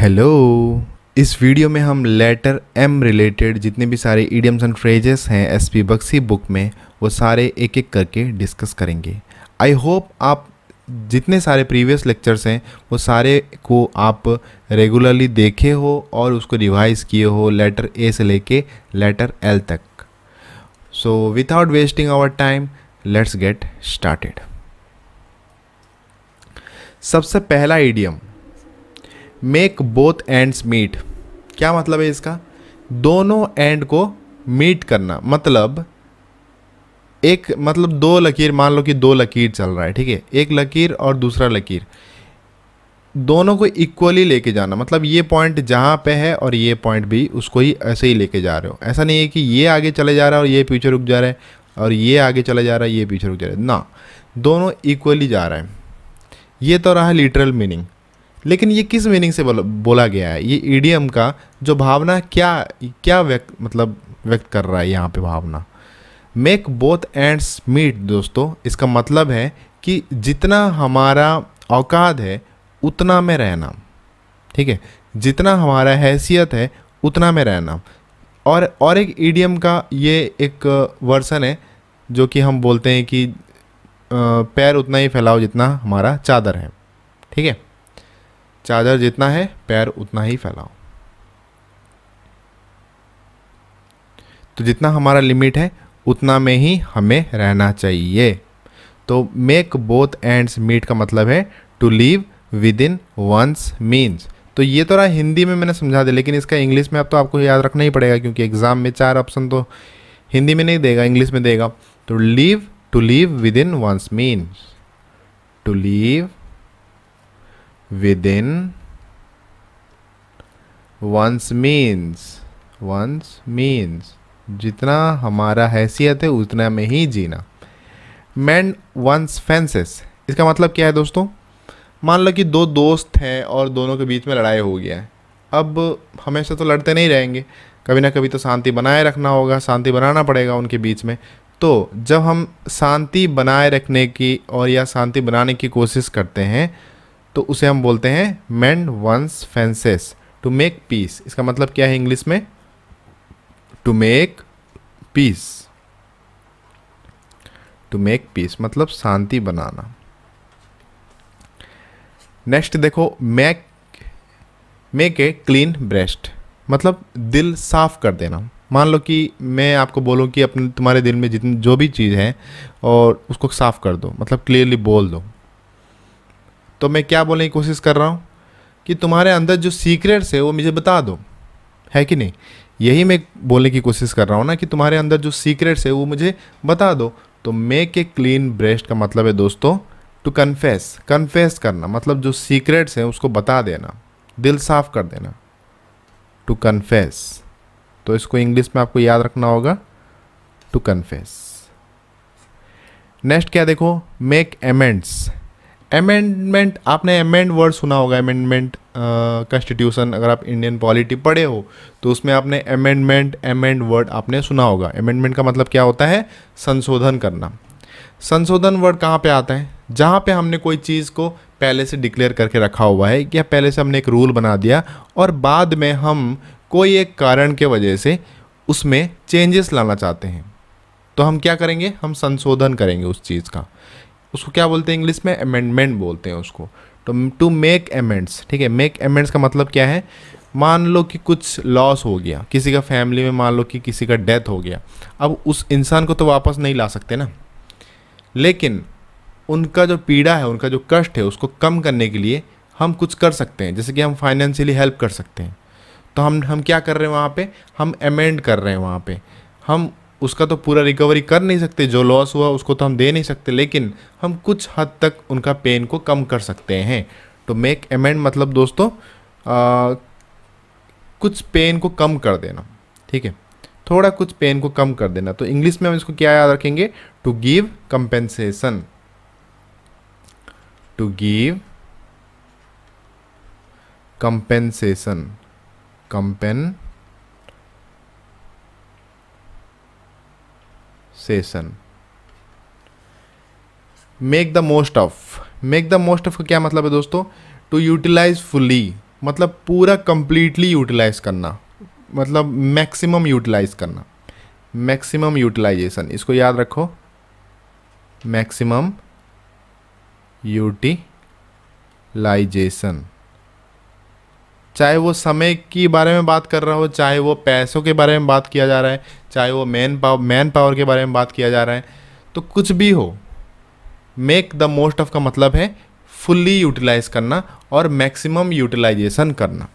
hello इस video में हम लेटर एम रिलेटेड जितने भी सारे ईडियम्स एंड फ्रेजेस हैं एस पी बक्सी बुक में वो सारे एक एक करके डिस्कस करेंगे आई होप आप जितने सारे प्रीवियस लेक्चर्स हैं वो सारे को आप रेगुलरली देखे हो और उसको रिवाइज किए हो लेटर ए से लेके लेटर एल तक so without wasting our time let's get started सबसे पहला idiom make both ends meet क्या मतलब है इसका दोनों एंड को मीट करना मतलब एक मतलब दो लकीर मान लो कि दो लकीर चल रहा है ठीक है एक लकीर और दूसरा लकीर दोनों को इक्वली लेके जाना मतलब ये पॉइंट जहाँ पे है और ये पॉइंट भी उसको ही ऐसे ही लेके जा रहे हो ऐसा नहीं है कि ये आगे चले जा रहा है और ये पीछे रुक जा रहा है और ये आगे चला जा रहा है ये पीछे रुक जा रहा है ना दोनों इक्वली जा रहा है ये तो रहा लिटरल मीनिंग लेकिन ये किस मीनिंग से बोला गया है ये ईडीएम का जो भावना क्या क्या व्यक्त मतलब व्यक्त कर रहा है यहाँ पे भावना मेक बोथ एंड्स मीट दोस्तों इसका मतलब है कि जितना हमारा औकात है उतना में रहना ठीक है जितना हमारा हैसियत है उतना में रहना और और एक ईडीएम का ये एक वर्सन है जो कि हम बोलते हैं कि पैर उतना ही फैलाओ जितना हमारा चादर है ठीक है चादर जितना है पैर उतना ही फैलाओ तो जितना हमारा लिमिट है उतना में ही हमें रहना चाहिए तो मेक बोथ एंड्स मीट का मतलब है to live within one's means तो ये तो रहा हिंदी में मैंने समझा दिया लेकिन इसका इंग्लिश में अब तो आपको याद रखना ही पड़ेगा क्योंकि एग्ज़ाम में चार ऑप्शन तो हिंदी में नहीं देगा इंग्लिश में देगा तो live to live within one's means to live within one's means one's means जितना हमारा हैसियत है उतना में ही जीना मैन वंस फेंसेस इसका मतलब क्या है दोस्तों मान लो कि दो दोस्त हैं और दोनों के बीच में लड़ाई हो गया है अब हमेशा तो लड़ते नहीं रहेंगे कभी ना कभी तो शांति बनाए रखना होगा शांति बनाना पड़ेगा उनके बीच में तो जब हम शांति बनाए रखने की और या शांति बनाने की कोशिश करते हैं तो उसे हम बोलते हैं mend one's fences to make peace इसका मतलब क्या है इंग्लिश में to make peace to make peace मतलब शांति बनाना नेक्स्ट देखो make make a clean breast मतलब दिल साफ कर देना मान लो कि मैं आपको बोलूँ कि अपने तुम्हारे दिल में जितनी जो भी चीज़ है और उसको साफ़ कर दो मतलब क्लियरली बोल दो तो मैं क्या बोलने की कोशिश कर रहा हूँ कि तुम्हारे अंदर जो सीक्रेट्स है वो मुझे बता दो है कि नहीं यही मैं बोलने की कोशिश कर रहा हूँ ना कि तुम्हारे अंदर जो सीक्रेट्स है वो मुझे बता दो तो मेक ए क्लीन ब्रेस्ट का मतलब है दोस्तों टू कन्फेस कन्फेस करना मतलब जो सीक्रेट्स हैं उसको बता देना दिल साफ कर देना टू कन्फेस तो इसको इंग्लिश में आपको याद रखना होगा टू कन्फेस नेक्स्ट क्या देखो मेक एमेंट्स अमेंडमेंट आपने अमेंड वर्ड सुना होगा अमेंडमेंट कॉन्स्टिट्यूशन अगर आप इंडियन पॉलिटी पढ़े हो तो उसमें आपने अमेंडमेंट अमेंड वर्ड आपने सुना होगा अमेंडमेंट का मतलब क्या होता है संशोधन करना संशोधन वर्ड कहाँ पे आता है जहाँ पे हमने कोई चीज़ को पहले से डिक्लेयर करके रखा हुआ है या पहले से हमने एक रूल बना दिया और बाद में हम कोई एक कारण के वजह से उसमें चेंजेस लाना चाहते हैं तो हम क्या करेंगे हम संशोधन करेंगे उस चीज़ का उसको क्या बोलते हैं इंग्लिश में अमेंडमेंट बोलते हैं उसको तो टू मेक एमेंड्स ठीक है मेक एमेंड्स का मतलब क्या है मान लो कि कुछ लॉस हो गया किसी का फैमिली में मान लो कि किसी का डेथ हो गया अब उस इंसान को तो वापस नहीं ला सकते ना लेकिन उनका जो पीड़ा है उनका जो कष्ट है उसको कम करने के लिए हम कुछ कर सकते हैं जैसे कि हम फाइनेंशियली हेल्प कर सकते हैं तो हम हम क्या कर रहे हैं वहाँ पे हम अमेंड कर रहे हैं वहाँ पे हम उसका तो पूरा रिकवरी कर नहीं सकते जो लॉस हुआ उसको तो हम दे नहीं सकते लेकिन हम कुछ हद तक उनका पेन को कम कर सकते हैं तो मेक एमेंड मतलब दोस्तों आ, कुछ पेन को कम कर देना ठीक है थोड़ा कुछ पेन को कम कर देना तो इंग्लिश में हम इसको क्या याद रखेंगे to give compensation to give compensation compensation make the most of make the most of का क्या मतलब है दोस्तों टू यूटिलाइज फुली मतलब पूरा कंप्लीटली यूटिलाइज करना मतलब मैक्सिमम यूटिलाइज करना मैक्सिमम यूटिलाइजेशन इसको याद रखो मैक्सिमम यूटिलाइजेशन चाहे वो समय के बारे में बात कर रहा हो चाहे वो पैसों के बारे में बात किया जा रहा है चाहे वो मैन पावर मैन पावर के बारे में बात किया जा रहा है तो कुछ भी हो मेक द मोस्ट ऑफ का मतलब है फुल्ली यूटिलाइज करना और मैक्सिमम यूटिलाइजेशन करना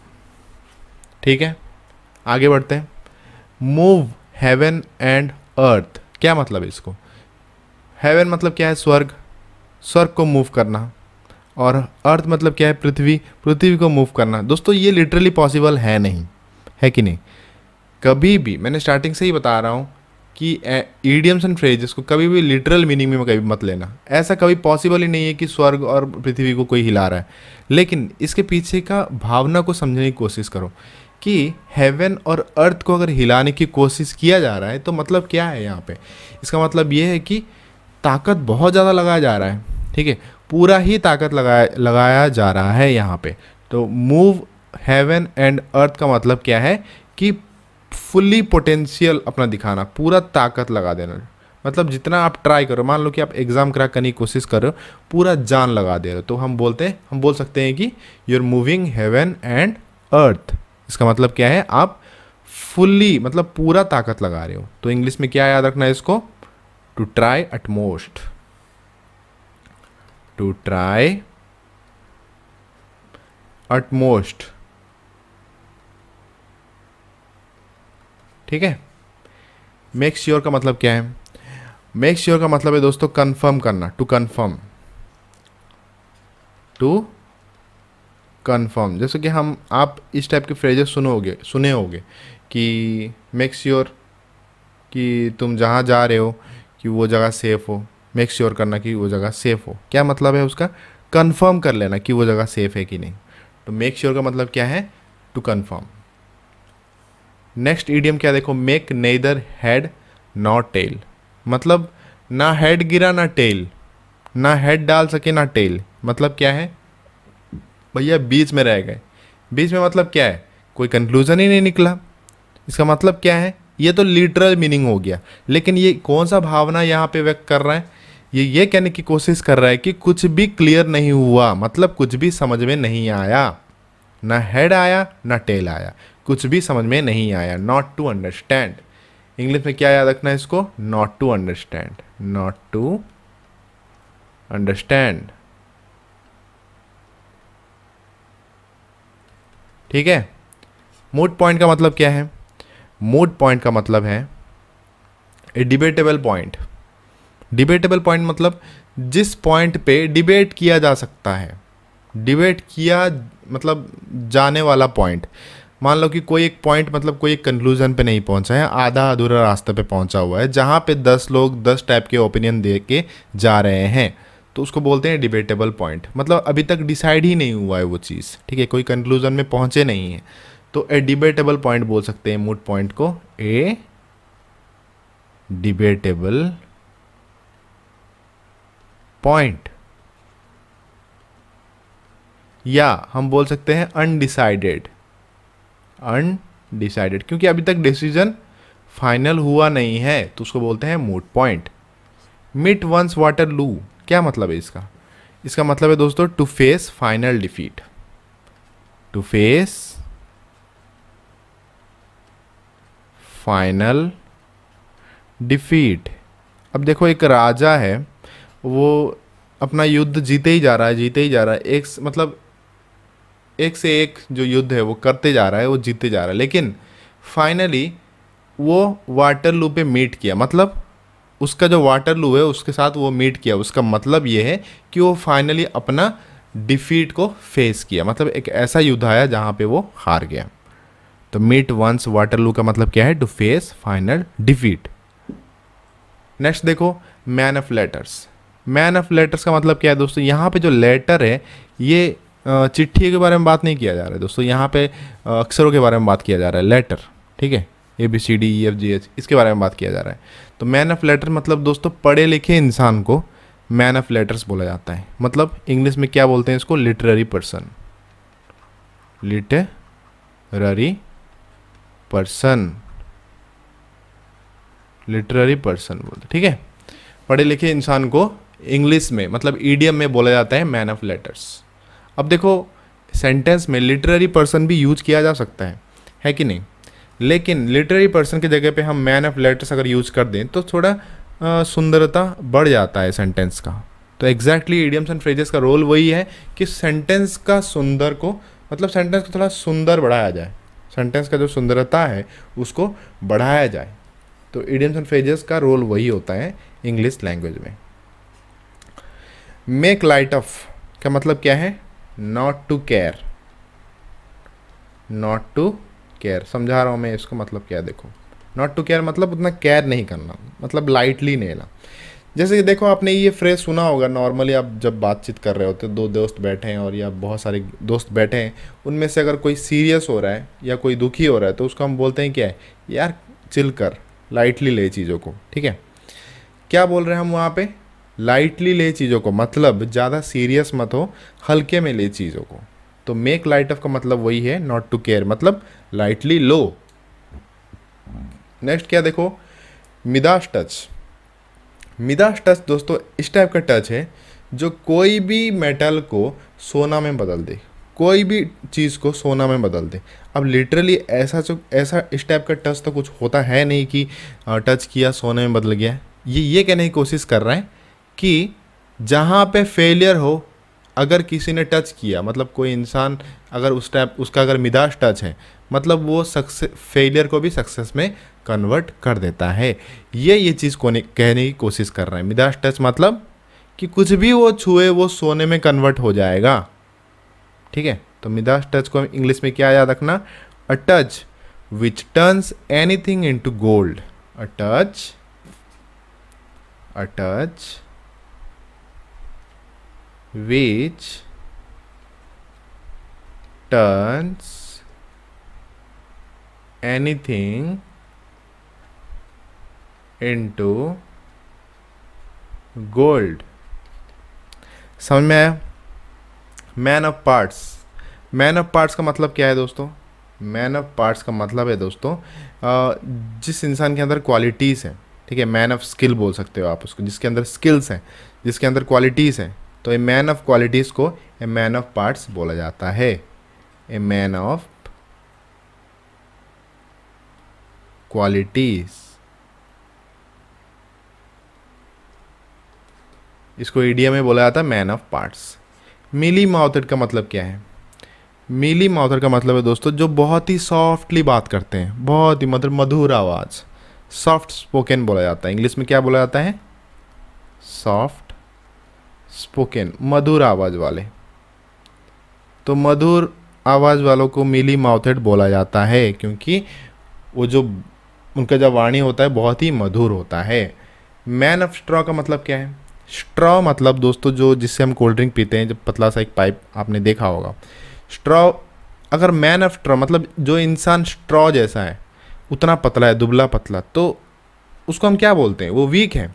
ठीक है आगे बढ़ते हैं मूव हेवन एंड अर्थ क्या मतलब है इसको हेवन मतलब क्या है स्वर्ग स्वर्ग को मूव करना और अर्थ मतलब क्या है पृथ्वी पृथ्वी को मूव करना दोस्तों ये लिटरली पॉसिबल है नहीं है कि नहीं कभी भी मैंने स्टार्टिंग से ही बता रहा हूँ कि ईडियम्स एंड फ्रेजेस को कभी भी लिटरल मीनिंग में कभी मत लेना ऐसा कभी पॉसिबल ही नहीं है कि स्वर्ग और पृथ्वी को कोई हिला रहा है लेकिन इसके पीछे का भावना को समझने की कोशिश करो कि हेवन और अर्थ को अगर हिलाने की कोशिश किया जा रहा है तो मतलब क्या है यहाँ पे इसका मतलब ये है कि ताकत बहुत ज़्यादा लगाया जा रहा है ठीक है पूरा ही ताकत लगाया लगाया जा रहा है यहाँ पे तो मूव हेवन एंड अर्थ का मतलब क्या है कि फुल्ली पोटेंशियल अपना दिखाना पूरा ताकत लगा देना मतलब जितना आप ट्राई करो मान लो कि आप एग्ज़ाम क्रैक करने की कोशिश कर रहे हो पूरा जान लगा दे रहे हो तो हम बोलते हैं हम बोल सकते हैं कि you are moving heaven and earth इसका मतलब क्या है आप फुल्ली मतलब पूरा ताकत लगा रहे हो तो इंग्लिश में क्या याद रखना है इसको to try utmost to try most ठीक है मेक श्योर sure का मतलब क्या है मेक श्योर sure का मतलब है दोस्तों कंफर्म करना टू कंफर्म टू कंफर्म जैसे कि हम आप इस टाइप के फ्रेजेस सुनोगे सुने होगे कि मेक श्योर sure कि तुम जहां जा रहे हो कि वो जगह सेफ़ हो मेक श्योर sure करना कि वो जगह सेफ़ हो क्या मतलब है उसका कन्फर्म कर लेना कि वो जगह सेफ़ है कि नहीं तो मेक श्योर sure का मतलब क्या है टू कन्फर्म नेक्स्ट ईडियम क्या देखो make neither head nor tail मतलब ना हेड गिरा ना टेल ना हेड डाल सके ना टेल मतलब क्या है भैया बीच में रह गए बीच में मतलब क्या है कोई कंक्लूजन ही नहीं निकला इसका मतलब क्या है ये तो लिटरल मीनिंग हो गया लेकिन ये कौन सा भावना यहाँ पे व्यक्त कर रहा है ये ये कहने की कोशिश कर रहा है कि कुछ भी क्लियर नहीं हुआ मतलब कुछ भी समझ में नहीं आया ना हेड आया ना टेल आया कुछ भी समझ में नहीं आया नॉट टू अंडरस्टैंड इंग्लिश में क्या याद रखना है इसको not to understand not to understand ठीक है मूड पॉइंट का मतलब क्या है मूड पॉइंट का मतलब है a debatable point debatable point मतलब जिस पॉइंट पे डिबेट किया जा सकता है डिबेट किया मतलब जाने वाला पॉइंट मान लो कि कोई एक पॉइंट मतलब कोई एक कंक्लूजन पे नहीं पहुंचा है आधा अधूरा रास्ते पे पहुंचा हुआ है जहां पे दस लोग दस टाइप के ओपिनियन दे के जा रहे हैं तो उसको बोलते हैं डिबेटेबल पॉइंट मतलब अभी तक डिसाइड ही नहीं हुआ है वो चीज़ ठीक है कोई कंक्लूजन में पहुँचे नहीं है तो ए डिबेटेबल पॉइंट बोल सकते हैं मूड पॉइंट को ए डिबेटेबल पॉइंट या हम बोल सकते हैं अनडिसाइडेड अनडिसाइडेड क्योंकि अभी तक डिसीजन फाइनल हुआ नहीं है तो उसको बोलते हैं moot point meet one's Waterloo क्या मतलब है इसका इसका मतलब है दोस्तों to face final defeat to face final defeat अब देखो एक राजा है वो अपना युद्ध जीते ही जा रहा है जीते ही जा रहा है एक मतलब एक से एक जो युद्ध है वो करते जा रहा है वो जीते जा रहा है लेकिन फाइनली वो वाटर लू पे मीट किया मतलब उसका जो वाटर लू है उसके साथ वो मीट किया उसका मतलब ये है कि वो फाइनली अपना डिफीट को फेस किया मतलब एक ऐसा युद्ध आया जहाँ पे वो हार गया तो मीट वंस वाटर लू का मतलब क्या है to face final defeat next देखो man of letters man of letters का मतलब क्या है दोस्तों यहाँ पे जो लेटर है ये चिट्ठी के बारे में बात नहीं किया जा रहा है दोस्तों यहाँ पे अक्षरों के बारे में बात किया जा रहा है लेटर ठीक है A B C D E F G H इसके बारे में बात किया जा रहा है तो मैन ऑफ लेटर मतलब दोस्तों पढ़े लिखे इंसान को मैन ऑफ लेटर्स बोला जाता है मतलब इंग्लिश में क्या बोलते हैं इसको literary person literary person literary person बोलते ठीक है पढ़े लिखे इंसान को इंग्लिश में मतलब ईडीएम में बोला जाता है मैन ऑफ लेटर्स अब देखो सेंटेंस में लिटरेरी पर्सन भी यूज किया जा सकता है है कि नहीं लेकिन लिटरेरी पर्सन की जगह पे हम मैन ऑफ लेटर्स अगर यूज कर दें तो थोड़ा सुंदरता बढ़ जाता है सेंटेंस का तो एग्जैक्टली इडियम्स एंड फ्रेजेस का रोल वही है कि सेंटेंस का सुंदर को मतलब सेंटेंस को थोड़ा सुंदर बढ़ाया जाए सेंटेंस का जो सुंदरता है उसको बढ़ाया जाए तो इडियम्स एंड फ्रेजेस का रोल वही होता है इंग्लिश लैंग्वेज में मेक लाइट ऑफ का मतलब क्या है not to care not to care समझा रहा हूँ मैं इसको मतलब क्या देखो नॉट टू केयर मतलब उतना केयर नहीं करना मतलब लाइटली नहीं लेना जैसे देखो आपने ये फ्रेज सुना होगा नॉर्मली आप जब बातचीत कर रहे होते दो दोस्त बैठे हैं और या बहुत सारे दोस्त बैठे हैं उनमें से अगर कोई सीरियस हो रहा है या कोई दुखी हो रहा है तो उसको हम बोलते हैं क्या है यार चिल कर लाइटली ले चीज़ों को ठीक है क्या बोल रहे हैं हम वहाँ पे लाइटली ले चीज़ों को मतलब ज़्यादा सीरियस मत हो हल्के में ले चीज़ों को तो मेक लाइट ऑफ का मतलब वही है नॉट टू केयर मतलब लाइटली लो नेक्स्ट क्या देखो मिदास टच मिदास टच दोस्तों इस टाइप का टच है जो कोई भी मेटल को सोना में बदल दे कोई भी चीज़ को सोना में बदल दे अब लिटरली ऐसा जो ऐसा इस टाइप का टच तो कुछ होता है नहीं कि टच किया सोने में बदल गया ये ये कहने की कोशिश कर रहा है कि जहाँ पे फेलियर हो अगर किसी ने टच किया मतलब कोई इंसान अगर उस टाइप उसका अगर मिदास टच है मतलब वो सक्सेस फेलियर को भी सक्सेस में कन्वर्ट कर देता है ये ये चीज़ कोने कहने की कोशिश कर रहे हैं मिदास टच मतलब कि कुछ भी वो छुए वो सोने में कन्वर्ट हो जाएगा ठीक है तो मिदास टच को इंग्लिश में क्या याद रखना a touch which turns anything to gold a touch a touch which turns anything into gold समझ में आया man of parts man of parts का मतलब क्या है दोस्तों मैन ऑफ पार्ट्स का मतलब है दोस्तों जिस इंसान के अंदर क्वालिटीज़ हैं ठीक है मैन ऑफ स्किल बोल सकते हो आप उसको जिसके अंदर स्किल्स हैं जिसके अंदर क्वालिटीज़ हैं तो ए मैन ऑफ क्वालिटीज़ को ए मैन ऑफ पार्ट्स बोला जाता है ए मैन ऑफ क्वालिटीज़ इसको ईडिया में बोला जाता है man of parts mealy mouthed का मतलब क्या है मिली माउथेड का मतलब है दोस्तों जो बहुत ही सॉफ्टली बात करते हैं बहुत ही मतलब मधुर आवाज़ सॉफ्ट स्पोकन बोला जाता है इंग्लिश में क्या बोला जाता है सॉफ्ट स्पोकन मधुर आवाज़ वाले तो मधुर आवाज़ वालों को मिली माउथेड बोला जाता है क्योंकि वो जो उनका जो वाणी होता है बहुत ही मधुर होता है मैन ऑफ स्ट्रॉ का मतलब क्या है स्ट्रॉ मतलब दोस्तों जो जिससे हम कोल्ड ड्रिंक पीते हैं जब पतला सा एक पाइप आपने देखा होगा स्ट्रॉ अगर मैन ऑफ स्ट्रॉ मतलब जो इंसान स्ट्रॉ जैसा है उतना पतला है दुबला पतला तो उसको हम क्या बोलते हैं वो वीक है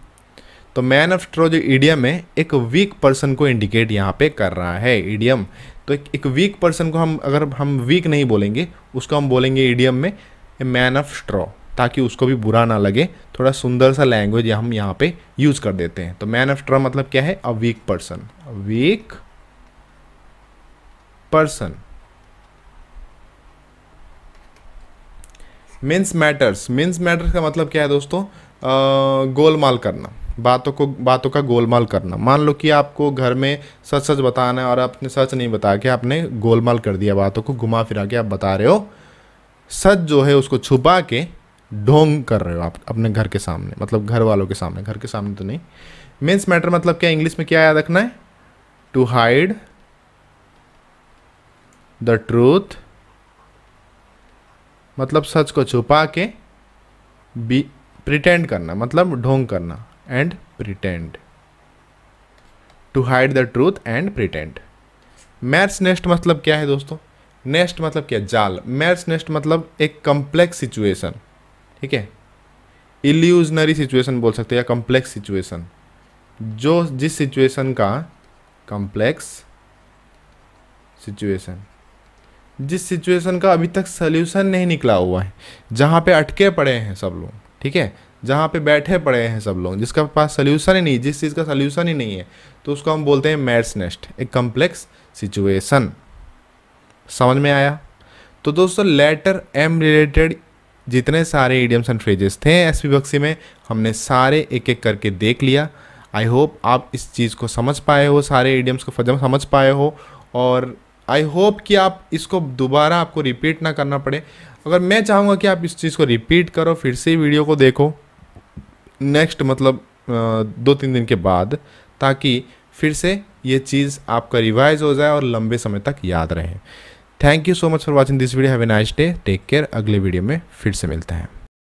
तो मैन ऑफ ट्रो जो ईडियम है एक वीक पर्सन को इंडिकेट यहाँ पे कर रहा है ईडियम तो एक, एक वीक पर्सन को हम अगर हम वीक नहीं बोलेंगे उसको हम बोलेंगे ईडियम में मैन ऑफ स्ट्रॉ ताकि उसको भी बुरा ना लगे थोड़ा सुंदर सा लैंग्वेज हम यहाँ पे यूज़ कर देते हैं तो मैन ऑफ स्ट्रॉ मतलब क्या है a weak person weak person means matters means matters का मतलब क्या है दोस्तों गोलमाल करना बातों को बातों का गोलमाल करना मान लो कि आपको घर में सच सच बताना है और आपने सच नहीं बताया कि आपने गोलमाल कर दिया बातों को घुमा फिरा के आप बता रहे हो सच जो है उसको छुपा के ढोंग कर रहे हो आप अपने घर के सामने मतलब घर वालों के सामने घर के सामने तो नहीं मीन्स मैटर मतलब क्या इंग्लिश में क्या याद रखना है टू हाइड द ट्रूथ मतलब सच को छुपा के बी प्रिटेंड करना मतलब ढोंग करना and pretend to hide the truth and pretend mare's nest मतलब क्या है दोस्तों नेस्ट मतलब क्या जाल मैथ्स नेस्ट मतलब एक कम्प्लेक्स सिचुएशन ठीक है इल्यूजनरी सिचुएशन बोल सकते हैं या कम्प्लेक्स सिचुएशन जो जिस सिचुएशन का कम्प्लेक्स सिचुएशन जिस सिचुएशन का अभी तक सल्यूशन नहीं निकला हुआ है जहाँ पे अटके पड़े हैं सब लोग ठीक है जहाँ पे बैठे पड़े हैं सब लोग जिसका पास सोल्यूशन ही नहीं जिस चीज़ का सोल्यूशन ही नहीं है तो उसको हम बोलते हैं मैट्स नेस्ट एक कम्प्लेक्स सिचुएसन समझ में आया तो दोस्तों लेटर एम रिलेटेड जितने सारे ईडियम्स एंड फ्रेजेस थे एस पी बक्सी में हमने सारे एक एक करके देख लिया आई होप आप इस चीज़ को समझ पाए हो सारे ईडियम्स को फजम समझ पाए हो और आई होप कि आप इसको दोबारा आपको रिपीट ना करना पड़े अगर मैं चाहूँगा कि आप इस चीज़ को रिपीट करो फिर से वीडियो को देखो नेक्स्ट मतलब दो तीन दिन के बाद ताकि फिर से ये चीज़ आपका रिवाइज हो जाए और लंबे समय तक याद रहे thank you so much for watching this video have a nice day take care अगले वीडियो में फिर से मिलते हैं